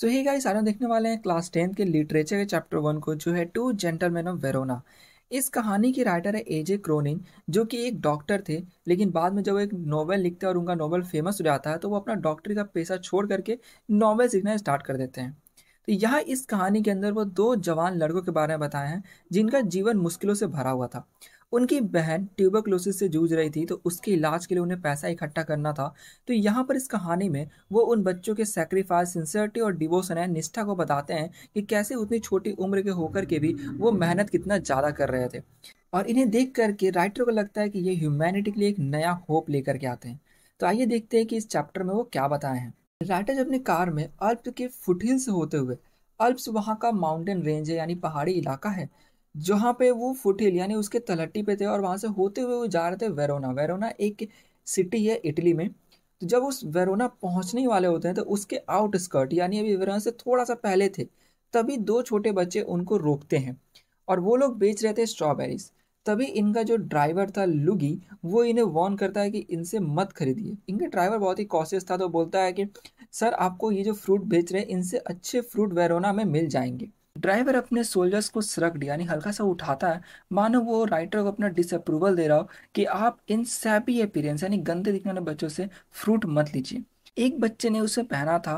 सो ही guys आज हम देखने वाले हैं क्लास टेंथ के लिटरेचर के चैप्टर वन को जो है टू जेंटलमैन ऑफ वेरोना इस कहानी की राइटर है एजे क्रोनिन जो कि एक डॉक्टर थे लेकिन बाद में जब वो एक नॉवल लिखते हैं और उनका नॉवल फेमस हो जाता है तो वो अपना डॉक्टरी का पेशा छोड़ करके नॉवल्स लिखना स्टार्ट कर देते हैं तो यहाँ इस कहानी के अंदर वो दो जवान लड़कों के बारे में बताए हैं जिनका जीवन मुश्किलों से भरा हुआ था उनकी बहन ट्यूबरक्लोसिस से जूझ रही थी तो उसके इलाज के लिए उन्हें पैसा इकट्ठा करना था तो यहाँ पर इस कहानी में वो उन बच्चों के सेक्रीफाइस सिंसियरिटी और डिवोशन है निष्ठा को बताते हैं कि कैसे उतनी छोटी उम्र के होकर के भी वो मेहनत कितना ज़्यादा कर रहे थे और इन्हें देख करके राइटर को लगता है कि ये ह्यूमैनिटी के लिए एक नया होप लेकर के आते हैं तो आइए देखते हैं कि इस चैप्टर में वो क्या बताए हैं राइटर अपनी कार में अल्प के फुटहिल्स होते हुए अल्प्स वहाँ का माउंटेन रेंज है यानी पहाड़ी इलाका है जहाँ पे वो फुटहिल यानी उसके तलहटी पे थे और वहाँ से होते हुए वो जा रहे थे वेरोना वेरोना एक सिटी है इटली में तो जब उस वेरोना पहुँचने वाले होते हैं तो उसके आउटस्कर्ट यानी अभी वेरोना से थोड़ा सा पहले थे तभी दो छोटे बच्चे उनको रोकते हैं और वो लोग बेच रहे थे स्ट्रॉबेरीज तभी इनका जो ड्राइवर था लुगी वो इन्हें वॉर्न करता है कि इनसे मत खरीदिए इनका ड्राइवर बहुत ही कॉशियस था तो बोलता है कि सर आपको ये जो फ्रूट बेच रहे हैं इनसे अच्छे फ्रूट वेरोना में मिल जाएंगे ड्राइवर अपने सोल्जर्स को सरक यानी हल्का सा उठाता है मानो वो राइटर को अपना डिसअप्रूवल दे रहा हो कि आप इन सैपी अपीरेंस यानी गंदे दिखने वाले बच्चों से फ्रूट मत लीजिए एक बच्चे ने उसे पहना था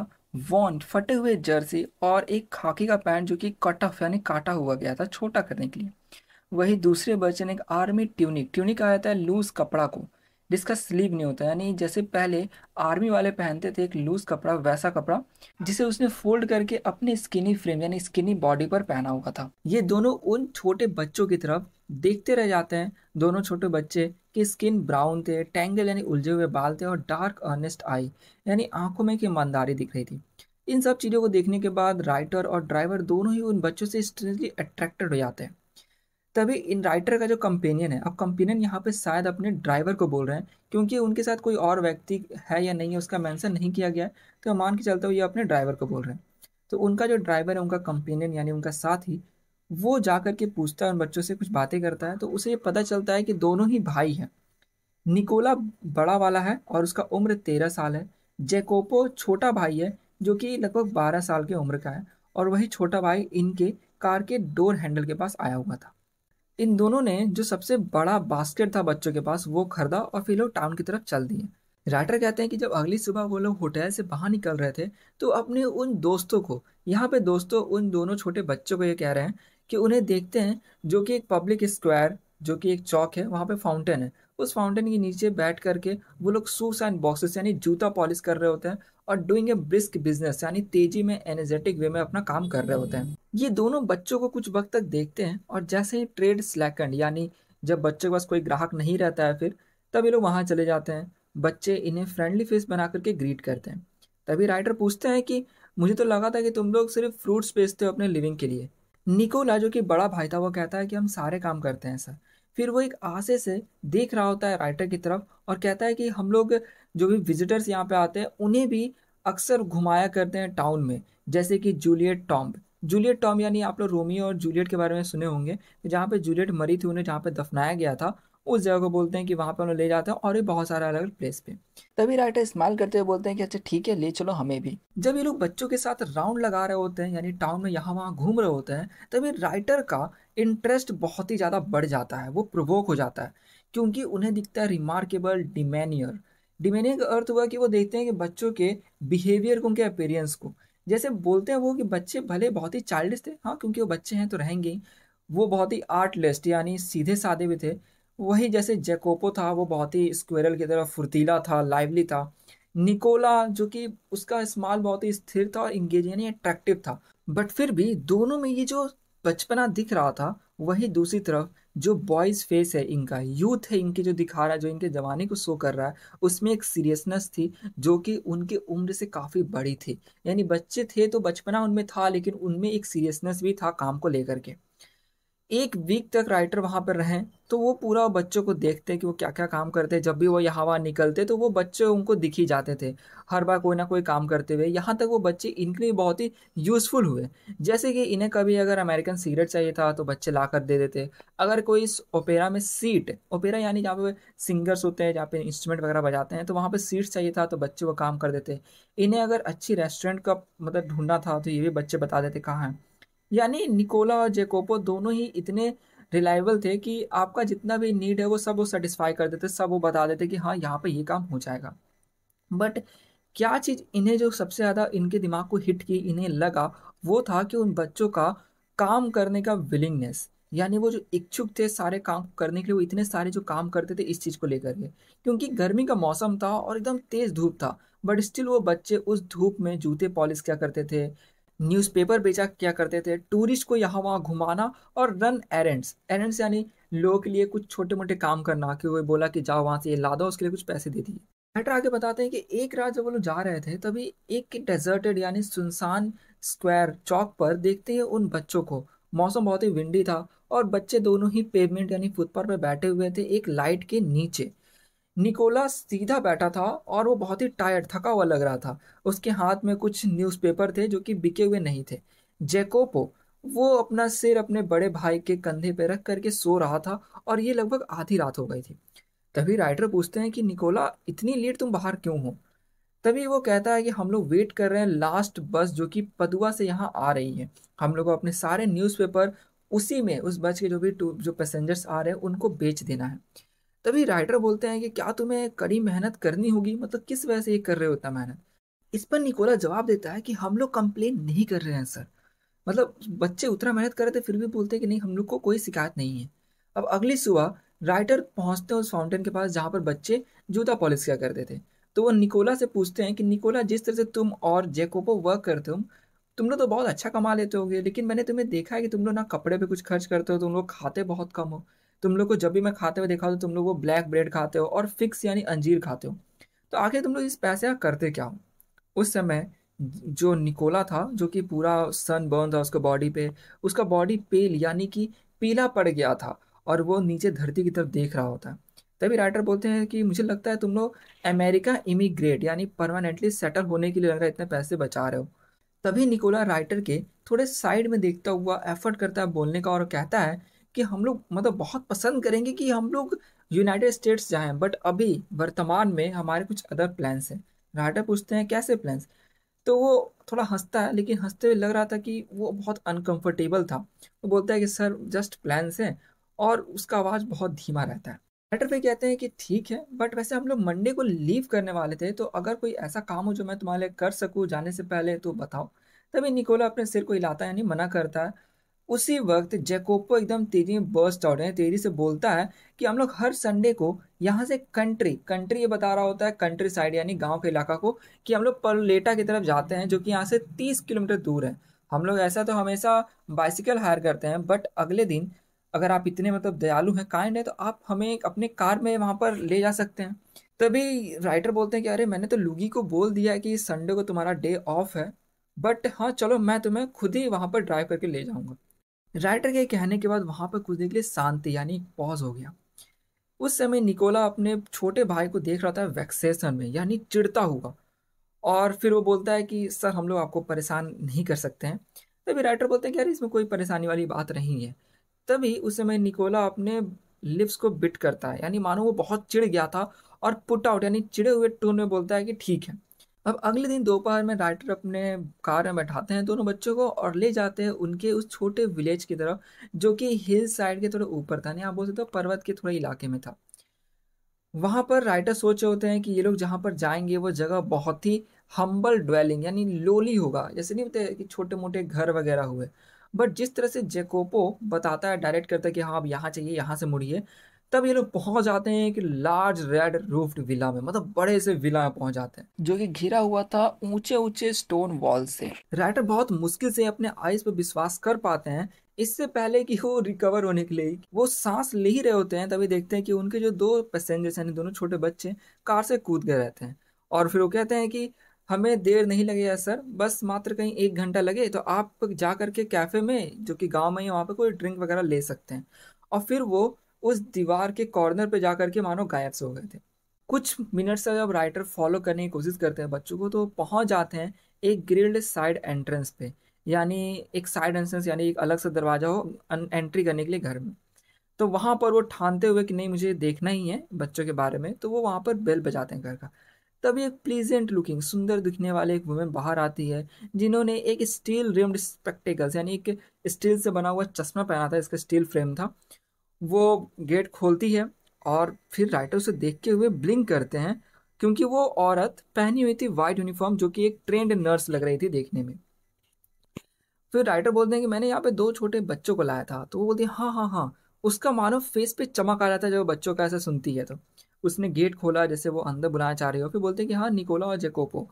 वॉन्ट फटे हुए जर्सी और एक खाकी का पैंट जो कि कट ऑफ यानी काटा हुआ गया था छोटा करने के लिए वही दूसरे बच्चे ने एक आर्मी ट्यूनिक ट्यूनिक आया था लूज कपड़ा को जिसका स्लीव नहीं होता यानी जैसे पहले आर्मी वाले पहनते थे एक लूज कपड़ा वैसा कपड़ा जिसे उसने फोल्ड करके अपने स्किनी फ्रेम यानी स्किनी बॉडी पर पहना हुआ था ये दोनों उन छोटे बच्चों की तरफ देखते रह जाते हैं दोनों छोटे बच्चे की स्किन ब्राउन थे टैंगल यानी उलझे हुए बाल थे और डार्क अर्नेस्ट आई यानी आंखों में की ईमानदारी दिख रही थी इन सब चीज़ों को देखने के बाद राइटर और ड्राइवर दोनों ही उन बच्चों से स्ट्रेंजली अट्रैक्टेड हो जाते हैं तभी इन राइटर का जो कंपेनियन है अब कंपेनियन यहाँ पे शायद अपने ड्राइवर को बोल रहे हैं क्योंकि उनके साथ कोई और व्यक्ति है या नहीं है उसका मेंशन नहीं किया गया तो मान के चलते हुए ये अपने ड्राइवर को बोल रहे हैं तो उनका जो ड्राइवर है उनका कंपेनियन यानी उनका साथी वो जा करके पूछता है उन बच्चों से कुछ बातें करता है तो उसे ये पता चलता है कि दोनों ही भाई हैं निकोला बड़ा वाला है और उसका उम्र तेरह साल है जैकोपो छोटा भाई है जो कि लगभग बारह साल की उम्र का है और वही छोटा भाई इनके कार के डोर हैंडल के पास आया हुआ था इन दोनों ने जो सबसे बड़ा बास्केट था बच्चों के पास वो खरीदा और फिर लोग टाउन की तरफ चल दिए राइटर कहते हैं कि जब अगली सुबह वो लोग होटल से बाहर निकल रहे थे तो अपने उन दोस्तों को यहाँ पे दोस्तों उन दोनों छोटे बच्चों को ये कह रहे हैं कि उन्हें देखते हैं जो कि एक पब्लिक स्क्वायर जो कि एक चौक है वहाँ पे फाउंटेन है उस फाउंटेन के नीचे बैठ करके वो लोग सूस एंड बॉक्सेस यानी जूता पॉलिश कर रहे होते हैं और डूइंग ए ब्रिस्क बिजनेस यानी तेजी में एनर्जेटिक वे में अपना काम कर रहे होते हैं ये दोनों बच्चों को कुछ वक्त तक देखते हैं और जैसे ही ट्रेड स्लैकेंड यानी जब बच्चों के पास कोई ग्राहक नहीं रहता है फिर तब ये लोग वहाँ चले जाते हैं बच्चे इन्हें फ्रेंडली फेस बना करके ग्रीट करते हैं तभी राइटर पूछते हैं कि मुझे तो लगा था कि तुम लोग सिर्फ फ्रूट्स बेचते हो अपने लिविंग के लिए निकोला जो कि बड़ा भाई था वो कहता है कि हम सारे काम करते हैं सर फिर वो एक आशे से देख रहा होता है राइटर की तरफ और कहता है कि हम लोग जो भी विजिटर्स यहाँ पे आते हैं उन्हें भी अक्सर घुमाया करते हैं टाउन में जैसे कि जूलियट टॉम्ब जूलियट टॉम यानी आप लोग रोमियो और जूलियट के बारे में सुने होंगे जहाँ पे जूलियट मरी थी उन्हें जहाँ पे दफनाया गया था उस जगह को बोलते हैं कि वहाँ पर उन्हें ले जाते हैं और भी बहुत सारे अलग अलग प्लेस पे तभी राइटर इस्तेमाल करते हुए बोलते हैं कि अच्छा ठीक है ले चलो हमें भी जब ये लोग बच्चों के साथ राउंड लगा रहे होते हैं यानी टाउन में यहाँ वहाँ घूम रहे होते हैं तभी राइटर का इंटरेस्ट बहुत ही ज़्यादा बढ़ जाता है वो प्रवोक हो जाता है क्योंकि उन्हें दिखता है रिमार्केबल डिमेनियर डिमेनियर का अर्थ हुआ कि वो देखते हैं कि बच्चों के बिहेवियर को उनके अपेरियंस को जैसे बोलते हैं वो कि बच्चे भले बहुत ही चाइल्डिश थे हाँ क्योंकि वो बच्चे हैं तो रहेंगे ही वो बहुत ही आर्टलेस्ट यानी सीधे साधे भी थे वही जैसे जैकोपो था वो बहुत ही स्क्वेरल की तरह फुर्तीला था लाइवली था निकोला जो कि उसका स्माल बहुत ही स्थिर था और इंगेज यानी अट्रैक्टिव था बट फिर भी दोनों में ये जो बचपना दिख रहा था वहीं दूसरी तरफ जो बॉयज़ फेस है इनका यूथ है इनके जो दिखा रहा है जो इनके जवानी को शो कर रहा है उसमें एक सीरियसनेस थी जो कि उनकी उम्र से काफ़ी बड़ी थी यानी बच्चे थे तो बचपना उनमें था लेकिन उनमें एक सीरियसनेस भी था काम को लेकर के एक वीक तक राइटर वहाँ पर रहें तो वो पूरा बच्चों को देखते कि वो क्या क्या काम करते जब भी वो यहाँ वहाँ निकलते तो वो बच्चे उनको दिख ही जाते थे हर बार कोई ना कोई काम करते हुए यहाँ तक वो बच्चे इनके लिए बहुत ही यूज़फुल हुए जैसे कि इन्हें कभी अगर अमेरिकन सिगरेट चाहिए था तो बच्चे ला कर दे देते अगर कोई इस ओपेरा में सीट ओपेरा यानी जहाँ पे सिंगर्स होते हैं जहाँ पे इंस्ट्रूमेंट वगैरह बजाते हैं तो वहाँ पर सीट्स चाहिए था तो बच्चे वो काम कर देते इन्हें अगर अच्छी रेस्टोरेंट का मतलब ढूंढना था तो ये भी बच्चे बता देते कहाँ हैं यानी निकोला और जेकोपो दोनों ही इतने रिलायबल थे कि आपका जितना भी नीड है वो सब वो सेटिस्फाई कर देते सब वो बता देते कि हाँ यहाँ पे ये काम हो जाएगा बट क्या चीज़ इन्हें जो सबसे ज़्यादा इनके दिमाग को हिट की इन्हें लगा वो था कि उन बच्चों का काम करने का विलिंगनेस यानी वो जो इच्छुक थे सारे काम करने के लिए वो इतने सारे जो काम करते थे इस चीज़ को लेकर के क्योंकि गर्मी का मौसम था और एकदम तेज़ धूप था बट स्टिल वो बच्चे उस धूप में जूते पॉलिश क्या करते थे न्यूज़पेपर बेचा क्या करते थे टूरिस्ट को यहाँ वहाँ घुमाना और रन एरेंट्स एरेंट्स यानी लोगों के लिए कुछ छोटे मोटे काम करना कि वो बोला कि जाओ वहाँ से ये ला दो उसके लिए कुछ पैसे दे दिए मैटर आगे बताते हैं कि एक रात जब वो लोग जा रहे थे तभी एक डेजर्टेड यानी सुनसान स्क्वायर चौक पर देखते हैं उन बच्चों को मौसम बहुत ही विंडी था और बच्चे दोनों ही पेवमेंट यानी फुटपाथ पर बैठे हुए थे एक लाइट के नीचे निकोला सीधा बैठा था और वो बहुत ही टायर्ड थका हुआ लग रहा था उसके हाथ में कुछ न्यूज़पेपर थे जो कि बिके हुए नहीं थे जैकोपो वो अपना सिर अपने बड़े भाई के कंधे पर रख करके सो रहा था और ये लगभग आधी रात हो गई थी तभी राइटर पूछते हैं कि निकोला इतनी लेट तुम बाहर क्यों हो तभी वो कहता है कि हम लोग वेट कर रहे हैं लास्ट बस जो कि पदुआ से यहाँ आ रही है हम लोग को अपने सारे न्यूज़पेपर उसी में उस बस के जो भी जो पैसेंजर्स आ रहे हैं उनको बेच देना है तभी राइटर बोलते हैं कि क्या तुम्हें कड़ी मेहनत करनी होगी मतलब किस वजह से ये कर रहे हो इतना मेहनत इस पर निकोला जवाब देता है कि हम लोग कंप्लेन नहीं कर रहे हैं सर मतलब बच्चे उतना मेहनत कर रहे थे फिर भी बोलते हैं कि नहीं हम लोग को कोई शिकायत नहीं है अब अगली सुबह राइटर पहुंचते हैं उस फाउंटेन के पास जहाँ पर बच्चे जूता पॉलिश किया करते थे तो वो निकोला से पूछते हैं कि निकोला जिस तरह से तुम और जेकोबो वर्क करते हो तुम लोग तो बहुत अच्छा कमा लेते होगे लेकिन मैंने तुम्हें देखा है कि तुम लोग ना कपड़े पे कुछ खर्च करते हो तुम लोग खाते बहुत कम हो तुम लोग को जब भी मैं खाते हुए देखा हो तो तुम लोग वो ब्लैक ब्रेड खाते हो और फिक्स यानी अंजीर खाते हो तो आखिर तुम लोग इस पैसे का करते क्या हो उस समय जो निकोला था जो कि पूरा सन बर्न था उसके बॉडी पे उसका बॉडी पेल यानी कि पीला पड़ गया था और वो नीचे धरती की तरफ देख रहा होता है तभी राइटर बोलते हैं कि मुझे लगता है तुम लोग अमेरिका इमिग्रेट यानी परमानेंटली सेटल होने के लिए लग रहा है इतने पैसे बचा रहे हो तभी निकोला राइटर के थोड़े साइड में देखता हुआ एफर्ट करता है बोलने का और कहता है कि हम लोग मतलब बहुत पसंद करेंगे कि हम लोग यूनाइटेड स्टेट्स जाएँ बट अभी वर्तमान में हमारे कुछ अदर प्लान्स हैं राइटर पूछते हैं कैसे प्लान्स तो वो थोड़ा हंसता है लेकिन हंसते हुए लग रहा था कि वो बहुत अनकंफर्टेबल था वो बोलता है कि सर जस्ट प्लान्स हैं और उसका आवाज़ बहुत धीमा रहता है राइटर पे कहते हैं कि ठीक है बट वैसे हम लोग मंडे को लीव करने वाले थे तो अगर कोई ऐसा काम हो जो मैं तुम्हारे लिए कर सकूँ जाने से पहले तो बताओ तभी निकोला अपने सिर को हिलाता है यानी मना करता है उसी वक्त जैकोपो एकदम तेजी में बर्स्ट आउट है तेजी से बोलता है कि हम लोग हर संडे को यहाँ से कंट्री कंट्री ये बता रहा होता है कंट्री साइड यानी गांव के इलाका को कि हम लोग परलेटा की तरफ जाते हैं जो कि यहाँ से तीस किलोमीटर दूर है हम लोग ऐसा तो हमेशा बाइसिकल हायर करते हैं बट अगले दिन अगर आप इतने मतलब दयालु हैं काइंड है तो आप हमें अपने कार में वहाँ पर ले जा सकते हैं तभी राइटर बोलते हैं कि अरे मैंने तो लुगी को बोल दिया है कि संडे को तुम्हारा डे ऑफ है बट हाँ चलो मैं तुम्हें खुद ही वहाँ पर ड्राइव करके ले जाऊँगा राइटर के कहने के बाद वहाँ पर कुछ देर के लिए शांति यानी पॉज हो गया उस समय निकोला अपने छोटे भाई को देख रहा था वैक्सेशन में यानी चिड़ता हुआ और फिर वो बोलता है कि सर हम लोग आपको परेशान नहीं कर सकते हैं तभी राइटर बोलते हैं कि यार इसमें कोई परेशानी वाली बात नहीं है तभी उस समय निकोला अपने लिप्स को बिट करता है यानी मानो वो बहुत चिड़ गया था और पुट आउट यानी चिड़े हुए टोन में बोलता है कि ठीक है अब अगले दिन दोपहर में राइटर अपने कार में बैठाते हैं दोनों बच्चों को और ले जाते हैं उनके उस छोटे विलेज की तरफ जो कि हिल साइड के थोड़े ऊपर था आप बोल सकते हो तो पर्वत के थोड़े इलाके में था वहाँ पर राइटर सोचे होते हैं कि ये लोग जहाँ पर जाएंगे वो जगह बहुत ही हम्बल ड्वेलिंग यानी लोली होगा जैसे नहीं होते कि छोटे मोटे घर वगैरह हुए बट जिस तरह से जेकोपो बताता है डायरेक्ट करता है कि हाँ आप यहाँ चाहिए यहाँ से मुड़िए तब ये लोग पहुंच जाते हैं कि लार्ज रेड रूफ्ड विला में मतलब बड़े से विला में पहुंच जाते हैं जो कि घिरा हुआ था ऊंचे ऊंचे स्टोन वॉल से राइटर बहुत मुश्किल से अपने आईज पर विश्वास कर पाते हैं इससे पहले कि वो रिकवर होने के लिए वो सांस ले ही रहे होते हैं तभी देखते हैं कि उनके जो दो पैसेंजर्स हैं दोनों छोटे बच्चे कार से कूद गए रहते हैं और फिर वो कहते हैं कि हमें देर नहीं लगेगा सर बस मात्र कहीं एक घंटा लगे तो आप जा करके कैफ़े में जो कि गांव में ही वहाँ पे कोई ड्रिंक वगैरह ले सकते हैं और फिर वो उस दीवार के कॉर्नर पे जा करके मानो गायब से हो गए थे कुछ मिनट से जब राइटर फॉलो करने की कोशिश करते हैं बच्चों को तो पहुंच जाते हैं एक ग्रिल्ड साइड एंट्रेंस पे यानी एक साइड एंट्रेंस यानी एक अलग सा दरवाज़ा हो एंट्री करने के लिए घर में तो वहाँ पर वो ठानते हुए कि नहीं मुझे देखना ही है बच्चों के बारे में तो वो वहाँ पर बेल बजाते हैं घर का तभी एक प्लीजेंट लुकिंग सुंदर दिखने वाले एक वुमेन बाहर आती है जिन्होंने एक स्टील रिम्ड स्पेक्टेकल्स यानी एक स्टील से बना हुआ चश्मा पहना था इसका स्टील फ्रेम था वो गेट खोलती है और फिर राइटर उसे देखते हुए ब्लिंक करते हैं क्योंकि वो औरत पहनी हुई थी वाइट यूनिफॉर्म जो कि एक ट्रेंड नर्स लग रही थी देखने में फिर राइटर बोलते हैं कि मैंने यहाँ पे दो छोटे बच्चों को लाया था तो वो बोलती है हाँ हाँ हाँ उसका मानो फेस पे चमक आ जाता है जब बच्चों का ऐसा सुनती है तो उसने गेट खोला जैसे वो अंदर बुलाना चाह रही हो फिर बोलते हैं कि हाँ निकोला और जेकोपो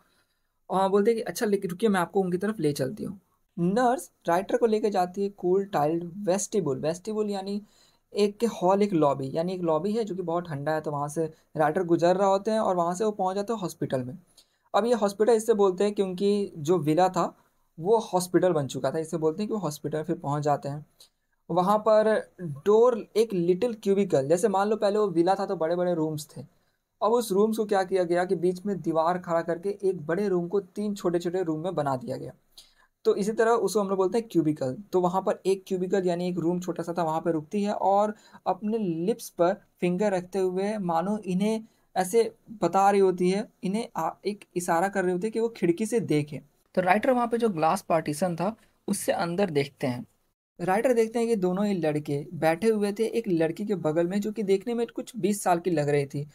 और बोलते हैं कि अच्छा लेकिन रुकिए मैं आपको उनकी तरफ ले चलती हूँ नर्स राइटर को लेकर जाती है कूल टाइल्ड वेस्टिबुल वेस्टिबुल यानी एक के हॉल एक लॉबी यानी एक लॉबी है जो कि बहुत ठंडा है तो वहाँ से राइटर गुजर रहे होते हैं और वहाँ से वो पहुँच जाते हैं हॉस्पिटल में अब ये हॉस्पिटल इससे बोलते हैं क्योंकि जो विला था वो हॉस्पिटल बन चुका था इससे बोलते हैं कि वो हॉस्पिटल फिर पहुँच जाते हैं वहाँ पर डोर एक लिटिल क्यूबिकल जैसे मान लो पहले वो विला था तो बड़े बड़े रूम्स थे अब उस रूम्स को क्या किया गया कि बीच में दीवार खड़ा करके एक बड़े रूम को तीन छोटे छोटे रूम में बना दिया गया तो इसी तरह उसको हम लोग बोलते हैं क्यूबिकल तो वहाँ पर एक क्यूबिकल यानी एक रूम छोटा सा था वहाँ पर रुकती है और अपने लिप्स पर फिंगर रखते हुए मानो इन्हें ऐसे बता रही होती है इन्हें एक इशारा कर रही होती है कि वो खिड़की से देखें तो राइटर वहाँ पे जो ग्लास पार्टीशन था उससे अंदर देखते हैं राइटर देखते हैं कि दोनों ही लड़के बैठे हुए थे एक लड़की के बगल में जो कि देखने में कुछ बीस साल की लग रही थी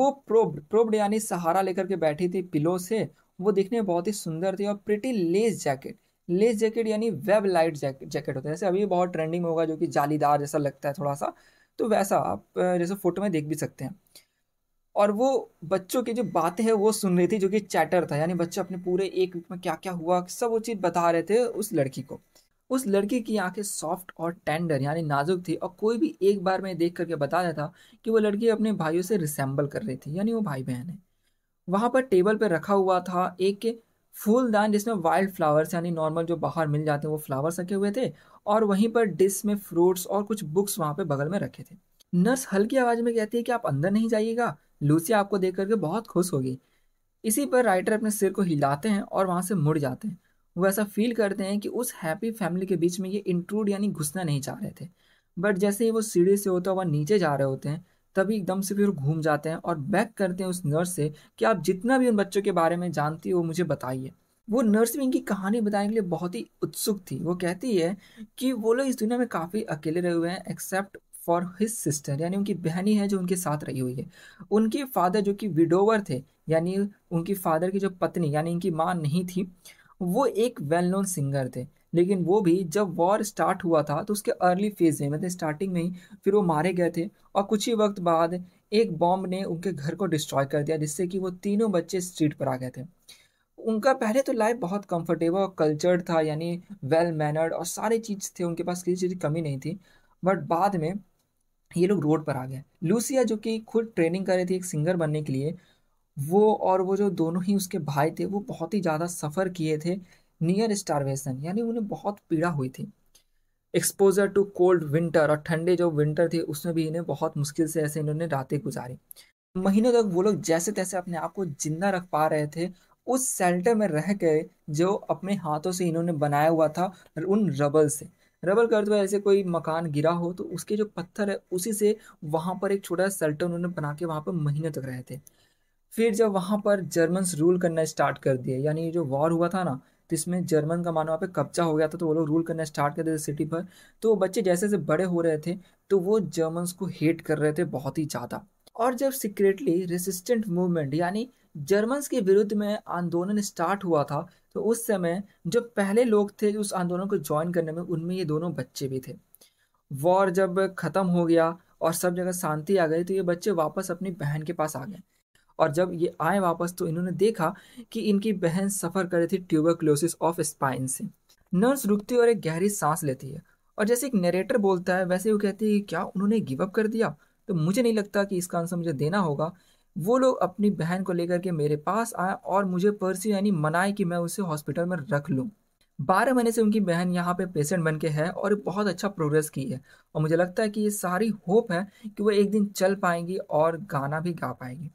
वो प्रोब्ड प्रोब्ड यानी सहारा लेकर के बैठी थी पिलो से वो देखने में बहुत ही सुंदर थी और pretty lace jacket lace jacket यानी वेब लाइट जैकेट होता है जैसे अभी बहुत ट्रेंडिंग होगा जो कि जालीदार जैसा लगता है थोड़ा सा तो वैसा आप जैसे फोटो में देख भी सकते हैं और वो बच्चों की जो बातें हैं वो सुन रही थी जो कि चैटर था यानी बच्चे अपने पूरे एक वीक में क्या क्या हुआ सब वो चीज़ बता रहे थे उस लड़की को उस लड़की की आंखें सॉफ्ट और टेंडर यानी नाजुक थी और कोई भी एक बार में देख करके बता देता कि वो लड़की अपने भाइयों से रिसेंबल कर रही थी यानी वो भाई बहन है वहाँ पर टेबल पर रखा हुआ था एक फूलदान जिसमें वाइल्ड फ्लावर्स यानी नॉर्मल जो बाहर मिल जाते हैं वो फ्लावर्स रखे हुए थे और वहीं पर डिस में फ्रूट्स और कुछ बुक्स वहाँ पे बगल में रखे थे नर्स हल्की आवाज़ में कहती है कि आप अंदर नहीं जाइएगा लूसिया आपको देख करके बहुत खुश होगी इसी पर राइटर अपने सिर को हिलाते हैं और वहाँ से मुड़ जाते हैं वो ऐसा फील करते हैं कि उस हैप्पी फैमिली के बीच में ये इंट्रूड यानी घुसना नहीं चाह रहे थे बट जैसे ही वो सीढ़ी से होता हुआ नीचे जा रहे होते हैं तभी एकदम से फिर घूम जाते हैं और बैक करते हैं उस नर्स से कि आप जितना भी उन बच्चों के बारे में जानती हो मुझे बताइए वो नर्स भी इनकी कहानी बताने के लिए बहुत ही उत्सुक थी वो कहती है कि वो लोग इस दुनिया में काफ़ी अकेले रहे हुए हैं एक्सेप्ट फॉर हिज सिस्टर यानी उनकी बहनी है जो उनके साथ रही हुई है उनके फादर जो कि विडोवर थे यानी उनकी फादर की जो पत्नी यानी इनकी माँ नहीं थी वो एक वेल नोन सिंगर थे लेकिन वो भी जब वॉर स्टार्ट हुआ था तो उसके अर्ली फेज में मतलब स्टार्टिंग में ही फिर वो मारे गए थे और कुछ ही वक्त बाद एक बॉम्ब ने उनके घर को डिस्ट्रॉय कर दिया जिससे कि वो तीनों बच्चे स्ट्रीट पर आ गए थे उनका पहले तो लाइफ बहुत कंफर्टेबल और कल्चर्ड था यानी वेल मैनर्ड और सारी चीज़ थे उनके पास किसी चीज़ की कमी नहीं थी बट बाद में ये लोग रोड पर आ गए लूसिया जो कि खुद ट्रेनिंग कर रही थी एक सिंगर बनने के लिए वो और वो जो दोनों ही उसके भाई थे वो बहुत ही ज़्यादा सफ़र किए थे नियर स्टारवेशन यानी उन्हें बहुत पीड़ा हुई थी एक्सपोजर टू कोल्ड विंटर और ठंडे जो विंटर थे उसमें भी इन्हें बहुत मुश्किल से ऐसे इन्होंने रातें गुजारी महीनों तक वो लोग जैसे तैसे अपने आप को जिंदा रख पा रहे थे उस शेल्टर में रह गए जो अपने हाथों से इन्होंने बनाया हुआ था उन रबल से रबल कर दो ऐसे कोई मकान गिरा हो तो उसके जो पत्थर है उसी से वहाँ पर एक छोटा शेल्टर उन्होंने बना के वहाँ पर महीनों तक रहे थे फिर जब वहाँ पर जर्मन्स रूल करना स्टार्ट कर दिए यानी जो वॉर हुआ था ना तो इसमें जर्मन का मानो वहाँ पे कब्जा हो गया था तो वो लोग रूल करना स्टार्ट कर देते सिटी पर तो वो बच्चे जैसे जैसे बड़े हो रहे थे तो वो जर्मन्स को हेट कर रहे थे बहुत ही ज़्यादा और जब सीक्रेटली रेसिस्टेंट मूवमेंट यानी जर्मन्स के विरुद्ध में आंदोलन स्टार्ट हुआ था तो उस समय जो पहले लोग थे उस आंदोलन को ज्वाइन करने में उनमें ये दोनों बच्चे भी थे वॉर जब ख़त्म हो गया और सब जगह शांति आ गई तो ये बच्चे वापस अपनी बहन के पास आ गए और जब ये आए वापस तो इन्होंने देखा कि इनकी बहन सफ़र कर रही थी ट्यूबरक्लोसिस ऑफ स्पाइन से नर्स रुकती और एक गहरी सांस लेती है और जैसे एक नरेटर बोलता है वैसे वो कहती है क्या उन्होंने गिव अप कर दिया तो मुझे नहीं लगता कि इसका आंसर मुझे देना होगा वो लोग अपनी बहन को लेकर के मेरे पास आए और मुझे पर्सी यानी मनाए कि मैं उसे हॉस्पिटल में रख लूँ बारह महीने से उनकी बहन यहाँ पे पेशेंट बन के है और बहुत अच्छा प्रोग्रेस की है और मुझे लगता है कि ये सारी होप है कि वो एक दिन चल पाएंगी और गाना भी गा पाएंगी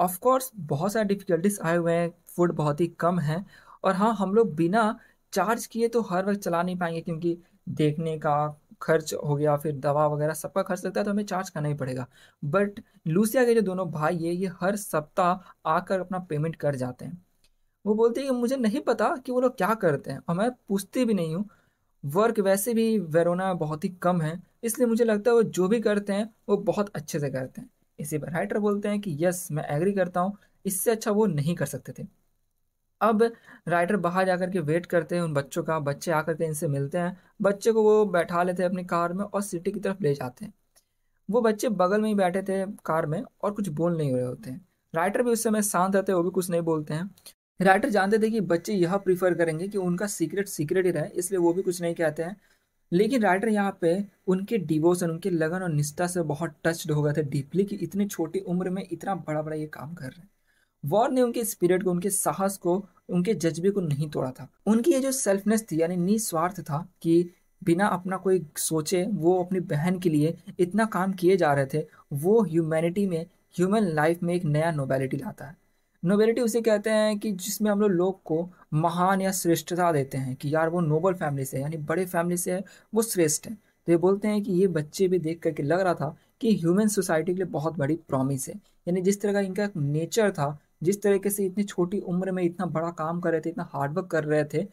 ऑफकोर्स बहुत सारे डिफ़िकल्टीज आए हुए हैं फूड बहुत ही कम है और हाँ हम लोग बिना चार्ज किए तो हर वक्त चला नहीं पाएंगे क्योंकि देखने का खर्च हो गया फिर दवा वगैरह सबका खर्च लगता है तो हमें चार्ज करना ही पड़ेगा बट लूसिया के जो दोनों भाई है ये हर सप्ताह आकर अपना पेमेंट कर जाते हैं वो बोलते हैं कि मुझे नहीं पता कि वो लोग क्या करते हैं और मैं पूछती भी नहीं हूँ वर्क वैसे भी वेरोना बहुत ही कम है इसलिए मुझे लगता है वो जो भी करते हैं वो बहुत अच्छे से करते हैं इसी पर राइटर बोलते हैं कि यस मैं एग्री करता हूँ इससे अच्छा वो नहीं कर सकते थे अब राइटर बाहर जा कर के वेट करते हैं उन बच्चों का बच्चे आकर के इनसे मिलते हैं बच्चे को वो बैठा लेते हैं अपनी कार में और सिटी की तरफ ले जाते हैं वो बच्चे बगल में ही बैठे थे कार में और कुछ बोल नहीं रहे होते हैं राइटर भी उस समय शांत रहते हैं वो भी कुछ नहीं बोलते हैं राइटर जानते थे कि बच्चे यह प्रीफर करेंगे कि उनका सीक्रेट सीक्रेट ही रहे इसलिए वो भी कुछ नहीं कहते हैं लेकिन राइटर यहाँ पे उनके डिवोशन उनके लगन और निष्ठा से बहुत टच्ड हो गए थे डीपली कि इतनी छोटी उम्र में इतना बड़ा बड़ा ये काम कर रहे हैं वॉर ने उनके स्पिरिट को उनके साहस को उनके जज्बे को नहीं तोड़ा था उनकी ये जो सेल्फनेस थी यानी निस्वार्थ था कि बिना अपना कोई सोचे वो अपनी बहन के लिए इतना काम किए जा रहे थे वो ह्यूमैनिटी में ह्यूमन लाइफ में एक नया नोबेलिटी लाता है नोबेलिटी उसे कहते हैं कि जिसमें हम लोग लोग को महान या श्रेष्ठता देते हैं कि यार वो नोबल फैमिली से है यानी बड़े फैमिली से है वो श्रेष्ठ है तो ये बोलते हैं कि ये बच्चे भी देख करके लग रहा था कि ह्यूमन सोसाइटी के लिए बहुत बड़ी प्रॉमिस है यानी जिस तरह का इनका एक नेचर था जिस तरीके से इतनी छोटी उम्र में इतना बड़ा काम कर रहे थे इतना हार्डवर्क कर रहे थे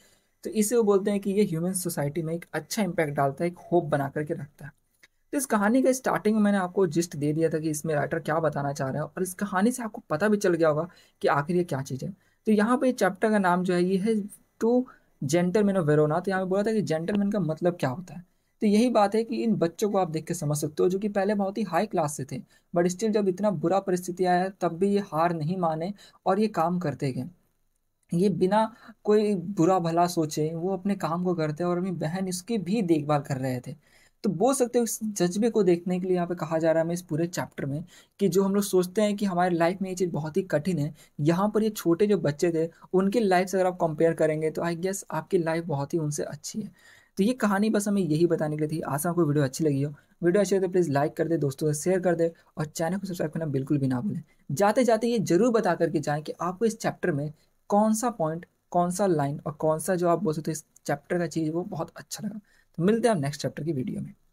तो इसे वो बोलते हैं कि ये ह्यूमन सोसाइटी में एक अच्छा इम्पैक्ट डालता है एक होप बना करके रखता है तो इस कहानी के स्टार्टिंग में मैंने आपको जिस्ट दे दिया था कि इसमें राइटर क्या बताना चाह रहा है और इस कहानी से आपको पता भी चल गया होगा कि आखिर ये क्या चीज़ है तो यहाँ पर चैप्टर का नाम जो है ये है टू जेंटलमैन ऑफ वेरोना तो यहाँ पे बोला था कि जेंटलमैन का मतलब क्या होता है तो यही बात है कि इन बच्चों को आप देख के समझ सकते हो जो कि पहले बहुत ही हाई क्लास से थे बट स्टिल जब इतना बुरा परिस्थिति आया तब भी ये हार नहीं माने और ये काम करते गए ये बिना कोई बुरा भला सोचे वो अपने काम को करते और अपनी बहन इसकी भी देखभाल कर रहे थे तो बोल सकते हो इस जज्बे को देखने के लिए यहाँ पे कहा जा रहा है हमें इस पूरे चैप्टर में कि जो हम लोग सोचते हैं कि हमारे लाइफ में ये चीज़ बहुत ही कठिन है यहाँ पर ये छोटे जो बच्चे थे उनकी लाइफ से अगर आप कंपेयर करेंगे तो आई गेस आपकी लाइफ बहुत ही उनसे अच्छी है तो ये कहानी बस हमें यही बताने के लिए थी आशा आपको वीडियो अच्छी लगी हो वीडियो अच्छी लगे तो प्लीज़ लाइक कर दे दोस्तों से शेयर कर दे और चैनल को सब्सक्राइब करना बिल्कुल भी ना भूलें जाते जाते ये जरूर बता करके जाएँ कि आपको इस चैप्टर में कौन सा पॉइंट कौन सा लाइन और कौन सा जो आप बोल सकते हो इस चैप्टर का चीज़ वो बहुत अच्छा लगा मिलते हैं हम नेक्स्ट चैप्टर की वीडियो में